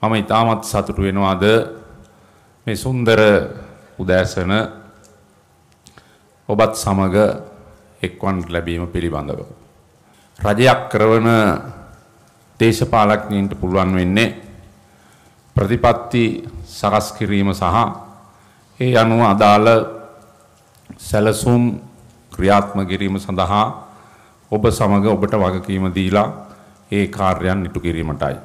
මම ඉතාමත් සතුටු වෙනවාද මේ සුන්දර උදෑසන ඔබත් සමග එක්වන්න ලැබීම පිළිබඳව. රජයක් කරවන දේශපාලඥයින්ට පුළුවන් වෙන්නේ ප්‍රතිපත්ති සකස් කිරීම සහ ඒ අනුව අදාළ සැලසුම් ක්‍රියාත්මක කිරීම සඳහා ඔබ සමග ඔබට වගකීම දීලා ඒ කාර්යයන් ඉටු කිරීමටයි.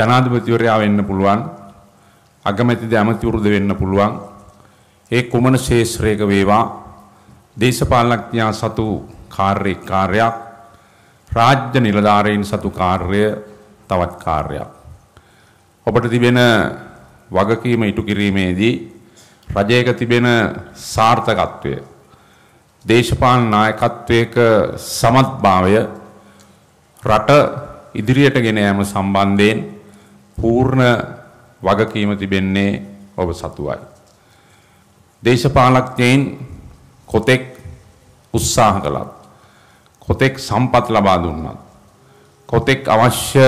ජනාධිපතිවරයා වෙන්න පුළුවන් අගමැතිද ඇමතිවරුද වෙන්න පුළුවන් ඒ කුමන ශේෂ්ත්‍රයක වේවා දේශපාලනඥයා සතු කාර්ය කාර්යයක් රාජ්‍ය නිලධාරීන් සතු කාර්ය තවත් කාර්යයක් ඔබට තිබෙන වගකීම ඉටු කිරීමේදී රජයක තිබෙන සාර්ථකත්වය දේශපාලන නායකත්වයක සමත්භාවය රට ඉදිරියට ගෙන යාම සම්බන්ධයෙන් පූර්ණ වගකීම තිබෙන්නේ ඔබ සතුවයි. දේශපාලඥයින් කොතෙක් උත්සාහ කළත් කොතෙක් සම්පත් ලබා දුන්නත් කොතෙක් අවශ්‍ය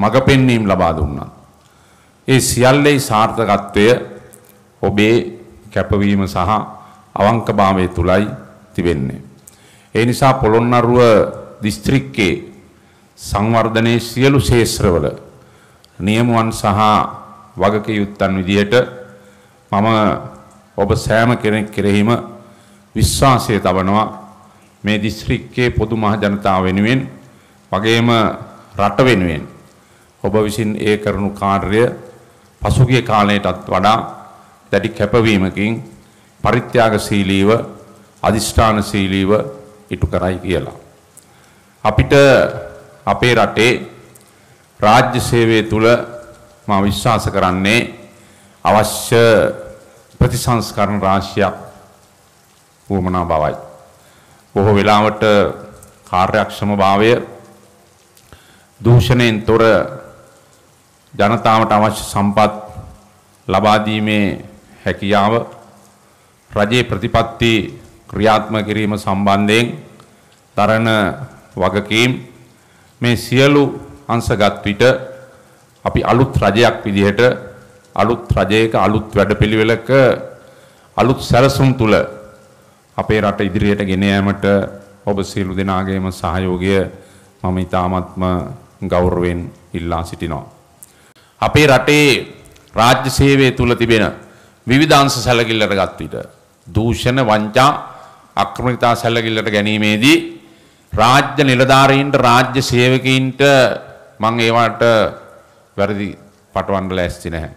මඟ පෙන්වීම ලබා දුන්නත් ඒ සියල්ලේ සාර්ථකත්වය ඔබේ කැපවීම සහ අවංකභාවය තුලයි තිබෙන්නේ. ඒ නිසා පොළොන්නරුව දිස්ත්‍රික්කයේ සංවර්ධනයේ සියලු ශේෂ්ත්‍රවල නියමුවන් සහ වගක යුත්තන් විදිහට මම ඔබ සෑම කෙනෙක් කෙරෙහිම විශ්වාසය තබනවා මේ දිස්ත්‍රික්කයේ පොදු මහ ජනතාව වෙනුවෙන් වගේම රට වෙනුවෙන් ඔබ විසින් ඒ කරනු කාර්ය පසුගිය කාලයටත් වඩා දැඩි කැපවීමකින් පරිත්‍යාගශීලීව අදිෂ්ඨානශීලීව ඉටු කරයි කියලා. අපිට අපේ රටේ රාජ්‍ය සේවය තුල මා විශ්වාස කරන්නේ අවශ්‍ය ප්‍රතිසංස්කරණ රාශියක් වමනා බවයි. බොහෝ වෙලාවට කාර්යක්ෂම භාවය දූෂණයෙන් තොර ජනතාවට අවශ්‍ය සම්පත් ලබා දීමේ හැකියාව රජයේ ප්‍රතිපත්ති ක්‍රියාත්මක කිරීම සම්බන්ධයෙන් දරණ වගකීම් මේ සියලු අංශගත් විට අපි අලුත් රජයක් විදිහට අලුත් රජයක අලුත් වැඩපිළිවෙලක අලුත් සැලසුම් තුල අපේ රට ඉදිරියට ගෙන යාමට ඔබ සියලු දෙනාගේම සහයෝගය මම ඉතාමත්ම ගෞරවයෙන් ඉල්ලා සිටිනවා. අපේ රටේ රාජ්‍ය සේවය තුල තිබෙන විවිධ අංශ සැලකිල්ලටගත් විට දූෂණ වංචා අක්‍රමිකතා සැලකිල්ලට ගැනීමේදී රාජ්‍ය නිලධාරීන්ට රාජ්‍ය සේවකයින්ට මං ඒවට වැරදි පටවන්න ලෑස්ති නැහැ.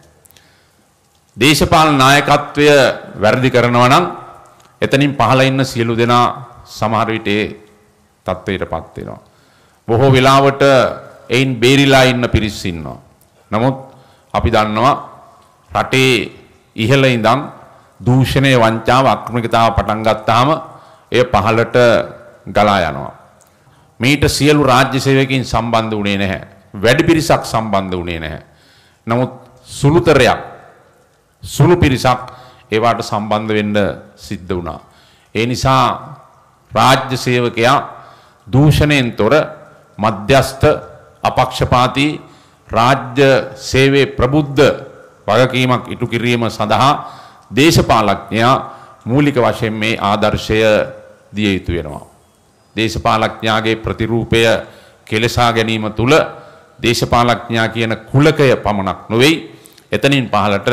දේශපාලන නායකත්වය වැරදි කරනවා නම් එතනින් පහළ ඉන්න සියලු දෙනා සමහර විට ඒ තත්ත්වයටපත් වෙනවා. බොහෝ වෙලාවට එයින් බේරිලා ඉන්න පිරිස් ඉන්නවා. නමුත් අපි දන්නවා රටේ ඉහළ ඉඳන් දූෂණය වංචාව අක්‍රමිකතාව පටන් ගත්තාම එය පහළට ගලා යනවා. මීට සියලු රාජ්‍ය සේවකයන් සම්බන්ධ වුණේ නැහැ. වැඩි පිරිසක් සම්බන්ධ වුණේ නැහැ. නමුත් සුළුතරයක් සුළු පිරිසක් ඒවට සම්බන්ධ වෙන්න සිද්ධ වුණා. ඒ නිසා රාජ්‍ය සේවකයා දූෂණයෙන් තොර මධ්‍යස්ථ අපක්ෂපාතී රාජ්‍ය සේවයේ ප්‍රබුද්ධ වගකීමක් ඉටු කිරීම සඳහා දේශපාලඥයා මූලික වශයෙන් මේ ආදර්ශය දිය යුතු වෙනවා. දේශපාලඥයාගේ ප්‍රතිරූපය කෙලෙසා ගැනීම තුළ දේශපාලඥයා කියන කුලකය පමණක් නොවෙයි එතනින් පහලට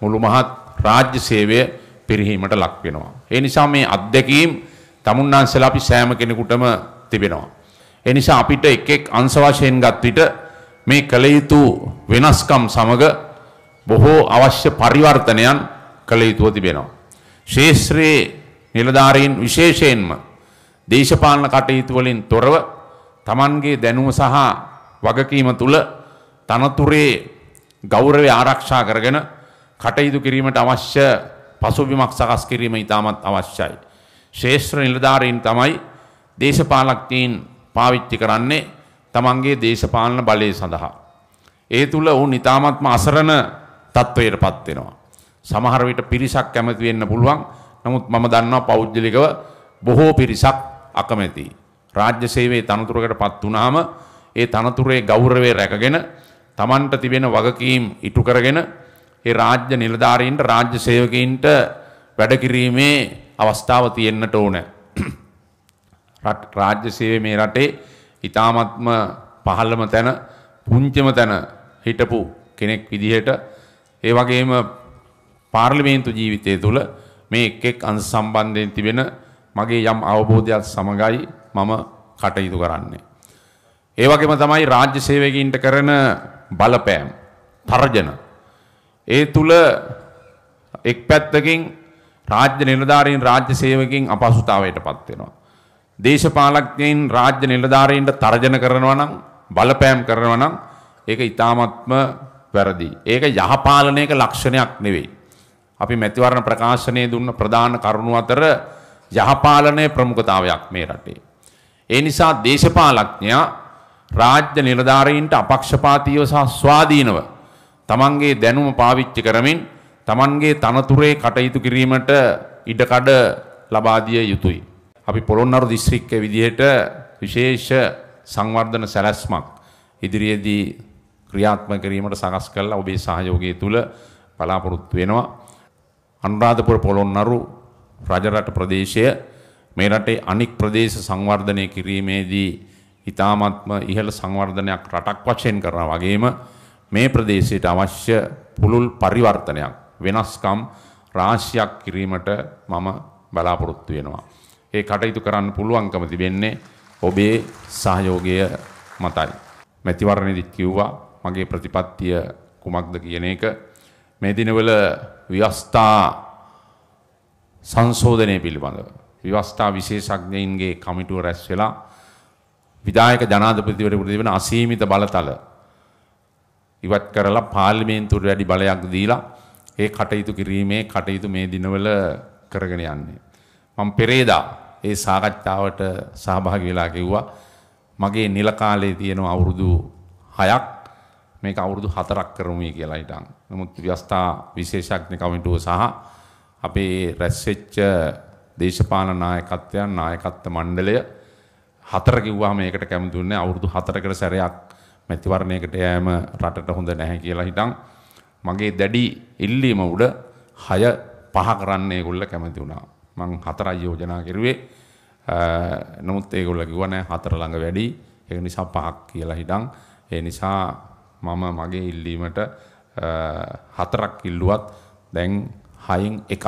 මුළු මහත් රාජ්‍ය සේවය පිරිහීමට ලක් වෙනවා. ඒ නිසා මේ අත්දැකීම් තමුන්නාන්සලා අපි සෑම කෙනෙකුටම තිබෙනවා. ඒ නිසා අපිට එක් එක් අංශ වශයෙන් ගත් විට මේ කල යුතු වෙනස්කම් සමග බොහෝ අවශ්‍ය පරිවර්තනයන් කළ යුතුව තිබෙනවා. ශේෂ්ත්‍රයේ නිලධාරීන් විශේෂයෙන්ම දේශපාලන කටයුතු වලින් තොරව Tamanගේ දැනුම සහ වගකීම තුල තනතුරේ ගෞරවය ආරක්ෂා කරගෙන කටයුතු කිරීමට අවශ්‍ය පසුබිමක් සකස් කිරීම ඉතාමත් අවශ්‍යයි. ශේෂ්ත්‍ර නිලධාරීන් තමයි දේශපාලක්තිීන් පාවිච්චි කරන්නේ තමන්ගේ දේශපාලන බලය සඳහා. ඒ තුළ ඔවුන් ඉතාමත්ම අසරණ තත්ත්වයට පත්වෙනවා. සමහරවිට පිරිසක් කැමති වෙන්න පුළුවන් නමුත් මම දන්නවා පෞද්ගලිකව බොහෝ පිරිසක් අකමැති. රාජ්‍ය සේවයේ තනතුරකට පත් වුණාම ඒ තනතුරේ ගෞරවය රැකගෙන තමන්ට තිබෙන වගකීම් ඉටු කරගෙන ඒ රාජ්‍ය නිලධාරීන්ට රාජ්‍ය සේවකයින්ට වැඩ කිරීමේ අවස්ථාව තියෙන්නට ඕන. රාජ්‍ය සේවය මේ රටේ ඉතාමත්ම පහළම තැන පුංචම තැන හිටපු කෙනෙක් විදිහට ඒ වගේම පාර්ලිමේන්තු ජීවිතය තුළ මේ එක් එක් අංශ සම්බන්ධයෙන් තිබෙන මගේ යම් අවබෝධයක් සමගයි මම කටයුතු කරන්නේ. ඒ වගේම තමයි රාජ්‍ය සේවකයන්ට කරන බලපෑම්, තර්ජන. ඒ තුල එක් පැත්තකින් රාජ්‍ය නිලධාරීන් රාජ්‍ය සේවකයන් අපහසුතාවයටපත් වෙනවා. දේශපාලඥයින් රාජ්‍ය නිලධාරීන්ට තර්ජන කරනවා නම්, බලපෑම් කරනවා නම් ඒක ඊ타මත්ම වැරදි. ඒක යහපාලනයක ලක්ෂණයක් නෙවෙයි. අපි මැතිවරණ ප්‍රකාශනයේ දුන්න ප්‍රධාන කරුණු අතර යහපාලනය ප්‍රමුඛතාවයක් මේ රටේ. ඒ නිසා දේශපාලඥයා රාජ්‍ය නිලධාරීන්ට අපක්ෂපාතීව සහ ස්වාධීනව තමන්ගේ දැනුම පාවිච්චි කරමින් තමන්ගේ තනතුරේ කටයුතු කිරීමට ඉඩකඩ ලබා දිය යුතුයි. අපි පොළොන්නරු දිස්ත්‍රික්කයේ විදිහට විශේෂ සංවර්ධන සැලැස්මක් ඉදිරියේදී ක්‍රියාත්මක කිරීමට සකස් කළ ඔබේ සහයෝගය තුළ බලාපොරොත්තු වෙනවා. අනුරාධපුර පොළොන්නරු රජරට ප්‍රදේශය මේ රටේ අනික් ප්‍රදේශ සංවර්ධනය කිරීමේදී ඉතාමත්ම ඉහළ සංවර්ධනයක් රටක් වශයෙන් කරන වගේම මේ ප්‍රදේශයට අවශ්‍ය පුළුල් පරිවර්තනයක් වෙනස්කම් රාශියක් කිරීමට මම බලාපොරොත්තු වෙනවා. ඒ කටයුතු කරන්න පුළුවන්කම තිබෙන්නේ ඔබේ සහයෝගය මතයි. මැතිවරණයේදීත් කිව්වා මගේ ප්‍රතිපත්තිය කුමක්ද කියන එක මේ දිනවල ව්‍යවස්ථා සංශෝධනය පිළිබඳව. විවස්ථා විශේෂඥයින්ගේ කමිටුව රැස් වෙලා විධායක ජනාධිපතිවරයෙකුට දෙන අසීමිත බලතල ඉවත් කරලා පාර්ලිමේන්තුවට වැඩි බලයක් දීලා ඒ කටයුතු කිරීමේ කටයුතු මේ දිනවල කරගෙන යන්නේ. මම පෙරේදා ඒ සාකච්ඡාවට සහභාගී වෙලා කිව්වා මගේ නිල කාලේ තියෙන අවුරුදු 6ක් මේක අවුරුදු 4ක් කරමුයි කියලා හිටන්. නමුත් ව්‍යවස්ථා විශේෂඥ කමිටුව සහ අපේ රැස්සෙච්ච දේශපාලන නායකත්වයන් නායකත්ව මණ්ඩලය හතර කිව්වහම ඒකට කැමති වෙන්නේ අවුරුදු 4කට සැරයක් මැතිවරණයකට යෑම රටට හොඳ නැහැ කියලා හිටන් මගේ දැඩි ඉල්ලීම උඩ 6 පහ කරන්න ඒගොල්ල කැමති වුණා. මං හතරයි යෝජනා කරුවේ. නමුත් ඒගොල්ල කිව්වා නෑ හතර ළඟ වැඩි. ඒක නිසා පහක් කියලා හිටන් ඒ නිසා මම මගේ ඉල්ලීමට හතරක් ඉල්ලුවත් දැන් හයෙන් එකක්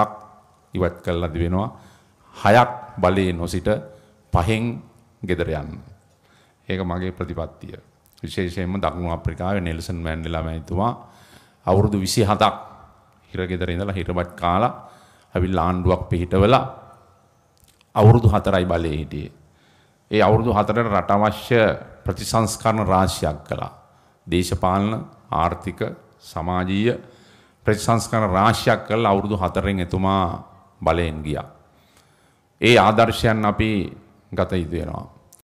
ඉවත් කරලා දිවෙනවා. හයක් බලේ නොසිට පහෙන් ගෙදර යන්න. ඒක මගේ ප්‍රතිපත්තිය. විශේෂයෙන්ම දකුණු අප්‍රිකාවේ නෙල්සන් මැන්ඩෙලා මැතිතුමා අවුරුදු 27ක් හිරගෙදර ඉඳලා හිරබත් කාලා අවිල් ආණ්ඩුවක් පිහිටවලා අවුරුදු 4යි බලේ හිටියේ. ඒ අවුරුදු 4ට රට අවශ්‍ය ප්‍රතිසංස්කරණ රාශියක් කළා. දේශපාලන, ආර්ථික, සමාජීය ප්‍රතිසංස්කර රාශියක් කළා අවුරුදු 4න් එතුමා බලයෙන් ගියා. ඒ ආදර්ශයන් අපි ගත යුතු වෙනවා.